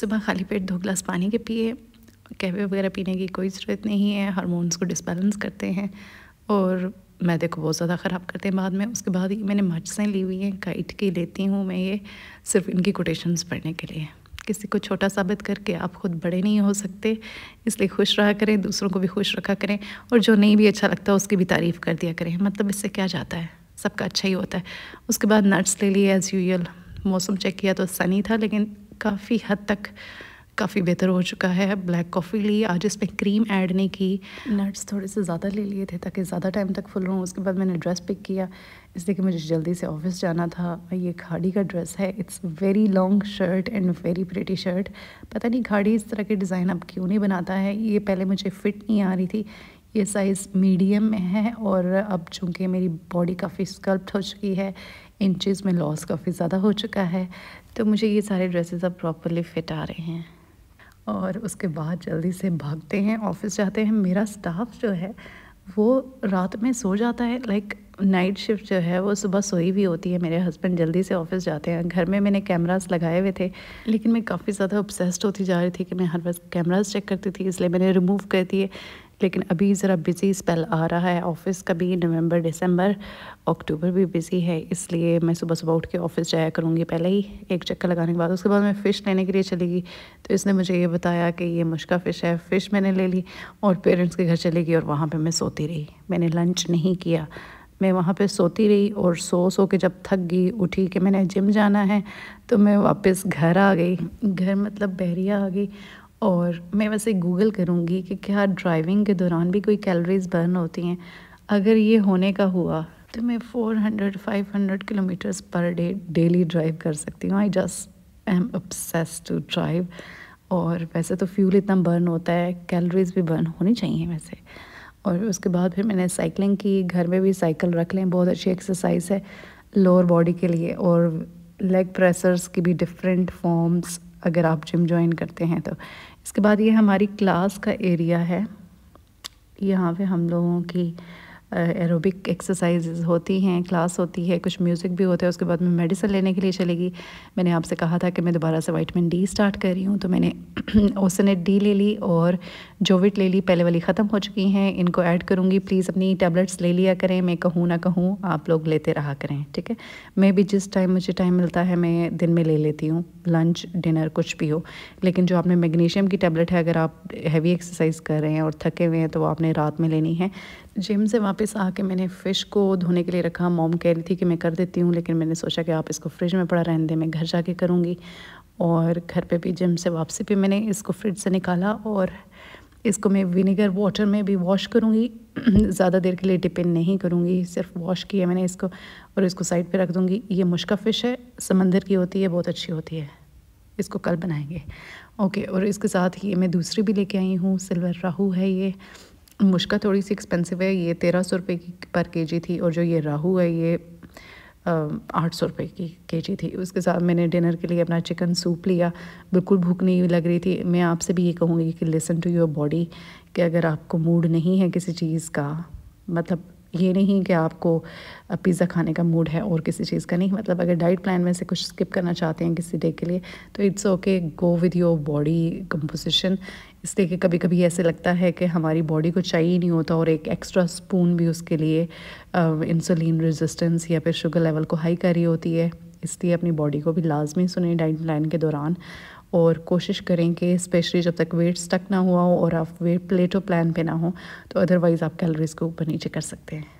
सुबह खाली पेट दो ग्लास पानी के पिए कैफे वगैरह पीने की कोई ज़रूरत नहीं है हारमोन्स को डिसबैलेंस करते हैं और मैदे को बहुत ज़्यादा ख़राब करते हैं बाद में उसके बाद ही मैंने मर्चें ली हुई हैं काइट की लेती हूँ मैं ये सिर्फ इनकी कोटेशंस पढ़ने के लिए किसी को छोटा साबित करके आप खुद बड़े नहीं हो सकते इसलिए खुश रहा करें दूसरों को भी खुश रखा करें और जो नहीं भी अच्छा लगता उसकी भी तारीफ़ कर दिया करें मतलब इससे क्या जाता है सबका अच्छा ही होता है उसके बाद नट्स ले लिए एज़ यूजल मौसम चेक किया तो सनी था लेकिन काफ़ी हद तक काफ़ी बेहतर हो चुका है ब्लैक कॉफ़ी ली आज इसमें क्रीम ऐड नहीं की नट्स थोड़े से ज़्यादा ले लिए थे ताकि ज़्यादा टाइम तक फुल रहूँ उसके बाद मैंने ड्रेस पिक किया इसलिए कि मुझे जल्दी से ऑफिस जाना था ये खाड़ी का ड्रेस है it's very long shirt and very pretty shirt पता नहीं खाड़ी इस तरह के डिज़ाइन अब क्यों नहीं बनाता है ये पहले मुझे फ़िट नहीं आ रही थी ये साइज़ मीडियम में है और अब चूँकि मेरी बॉडी काफ़ी स्कल्प्ट हो चुकी है इंचज़ में लॉस काफ़ी ज़्यादा हो चुका है तो मुझे ये सारे ड्रेसेस अब प्रॉपरली फिट आ रहे हैं और उसके बाद जल्दी से भागते हैं ऑफिस जाते हैं मेरा स्टाफ जो है वो रात में सो जाता है लाइक नाइट शिफ्ट जो है वो सुबह सोई भी होती है मेरे हस्बैंड जल्दी से ऑफिस जाते हैं घर में मैंने कैमरास लगाए हुए थे लेकिन मैं काफ़ी ज़्यादा ऑब्सेस्ड होती जा रही थी कि मैं हर वक्त कैमरास चेक करती थी इसलिए मैंने रिमूव कर दिए लेकिन अभी ज़रा बिज़ी स्पेल आ रहा है ऑफ़िस का भी नवंबर दिसंबर अक्टूबर भी बिज़ी है इसलिए मैं सुबह सुबह उठ के ऑफ़िस जाया करूँगी पहले ही एक चक्कर लगाने के बाद उसके बाद मैं फ़िश लेने के लिए चली गई तो इसने मुझे ये बताया कि ये मुश्का फ़िश है फ़िश मैंने ले ली और पेरेंट्स के घर चली गई और वहाँ पर मैं सोती रही मैंने लंच नहीं किया मैं वहाँ पे सोती रही और सो सो के जब थक गई उठी कि मैंने जिम जाना है तो मैं वापस घर आ गई घर मतलब बहरिया आ गई और मैं वैसे गूगल करूँगी कि क्या ड्राइविंग के दौरान भी कोई कैलोरीज बर्न होती हैं अगर ये होने का हुआ तो मैं 400 500 kilometres per day daily drive कर सकती हूँ I just I am obsessed to drive और वैसे तो फ्यूल इतना बर्न होता है कैलोरीज भी बर्न होनी चाहिए वैसे और उसके बाद फिर मैंने साइकिलिंग की घर में भी साइकिल रख लें बहुत अच्छी एक्सरसाइज है लोअर बॉडी के लिए और लेग प्रेसर्स की भी डिफरेंट फॉर्म्स अगर आप जिम ज्वाइन करते हैं तो इसके बाद ये हमारी क्लास का एरिया है यहाँ पे हम लोगों की एरोबिक एक्सरसाइज होती हैं क्लास होती है कुछ म्यूज़िक भी होता है उसके बाद मैं मेडिसिन लेने के लिए चलेगी मैंने आपसे कहा था कि मैं दोबारा से वाइटमिन डी स्टार्ट कर रही हूँ तो मैंने ओसनेट डी ले ली और जोविट ले ली पहले वाली ख़त्म हो चुकी हैं इनको ऐड करूँगी प्लीज़ अपनी टैबलेट्स ले लिया करें मैं कहूँ ना कहूँ आप लोग लेते रहा करें ठीक है मैं भी जिस टाइम मुझे टाइम मिलता है मैं दिन में ले लेती हूँ लंच डिनर कुछ भी हो लेकिन जो आपने मैग्नीशियम की टैबलेट है अगर आप हैवी एक्सरसाइज कर रहे हैं और थके हुए हैं तो वो आपने रात में लेनी है जिम से वहाँ वापस आके मैंने फ़िश को धोने के लिए रखा मॉम कह रही थी कि मैं कर देती हूँ लेकिन मैंने सोचा कि आप इसको फ्रिज में पड़ा रहने दें मैं घर जाके करूँगी और घर पे भी जिम से वापसी पे मैंने इसको फ्रिज से निकाला और इसको मैं विनेगर वाटर में भी वॉश करूँगी ज़्यादा देर के लिए डिपिन नहीं करूँगी सिर्फ वॉश किया मैंने इसको और इसको साइड पर रख दूँगी ये मुश्का फ़िश है समंदर की होती है बहुत अच्छी होती है इसको कल बनाएंगे ओके और इसके साथ ये मैं दूसरी भी लेके आई हूँ सिल्वर राहू है ये मुश्का थोड़ी सी एक्सपेंसिव है ये तेरह सौ रुपये की पर के जी थी और जो ये राहू है ये आठ सौ रुपये की के जी थी उसके साथ मैंने डिनर के लिए अपना चिकन सूप लिया बिल्कुल भूख नहीं लग रही थी मैं आपसे भी ये कहूँगी कि लिसन टू योर बॉडी कि अगर आपको मूड नहीं है किसी चीज़ का मतलब ये नहीं कि आपको पिज़्ज़ा खाने का मूड है और किसी चीज़ का नहीं मतलब अगर डाइट प्लान में से कुछ स्किप करना चाहते हैं किसी डे के लिए तो it's okay go with your body composition इसलिए कि कभी कभी ऐसे लगता है कि हमारी बॉडी को चाहिए नहीं होता और एक एक्स्ट्रा स्पून भी उसके लिए इंसुलिन रेजिस्टेंस या फिर शुगर लेवल को हाई कर रही होती है इसलिए अपनी बॉडी को भी लाजमी सुने डाइट प्लान के दौरान और कोशिश करें कि स्पेशली जब तक वेट स्टक ना हुआ हो और आप वेट प्लेटो प्लान पे ना हो तो अदरवाइज़ आप कैलोरीज़ को ऊपर नीचे कर सकते हैं